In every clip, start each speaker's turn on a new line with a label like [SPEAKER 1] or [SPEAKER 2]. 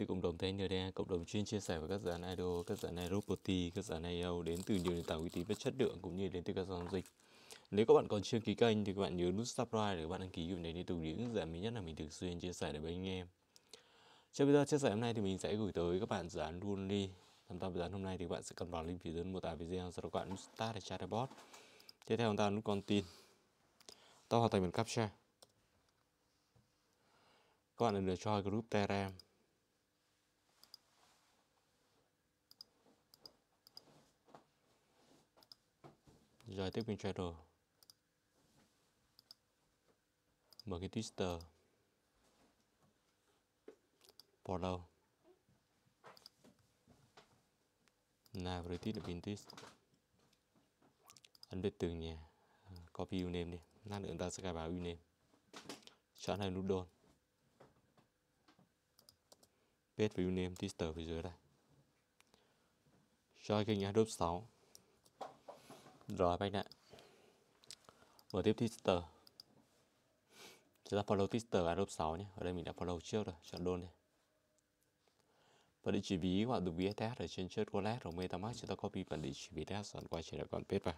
[SPEAKER 1] từ cộng đồng TND, cộng đồng chuyên chia sẻ với các dự án IDO, các dự án Aeroporty, các dự án IO đến từ nhiều nền tảng uy tín và chất lượng cũng như đến từ các giao dịch. Nếu các bạn còn chưa ký kênh thì các bạn nhớ nút subscribe để các bạn đăng ký kênh để đi tục những dự án mới nhất là mình thường xuyên chia sẻ để với anh em. cho bây giờ chia sẻ hôm nay thì mình sẽ gửi tới các bạn dự án Runly. Tham gia dự án hôm nay thì các bạn sẽ cần vào link phía dưới mô tả video, sau đó các bạn nút start để chat bot. Tiếp theo chúng ta nút con tin. Ta hoàn thành bằng captcha. Các bạn được cho group Telegram Rồi tiếp Trader Mở cái Twister Portal Navigate là pin twist Ấn biết từ nhà Copy uname đi Lát nữa ta sẽ cài vào uname Chọn hai nút đôn Paste với uname twister phía dưới đây Cho kênh Adobe 6 rồi banh ạ. Mở tiếp Twitter. Chúng ta follow Twitter và Adobe 6 nhé. Ở đây mình đã follow trước rồi, chọn đôn đây. Và địa chỉ ví của Adobe SS ở trên chat wallet rồi MetaMask chúng ta copy phần địa chỉ ví đã quay trở lại còn page vào.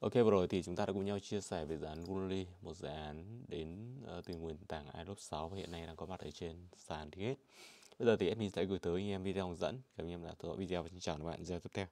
[SPEAKER 1] Ok vừa rồi thì chúng ta đã cùng nhau chia sẻ về dự án Gulli, một dự án đến uh, từ nguồn tảng iLoop 6 và hiện nay đang có mặt ở trên sàn Ticket. Bây giờ thì admin sẽ gửi tới anh em video hướng dẫn. Cảm ơn em đã theo dõi video và xin chào các bạn video tiếp theo.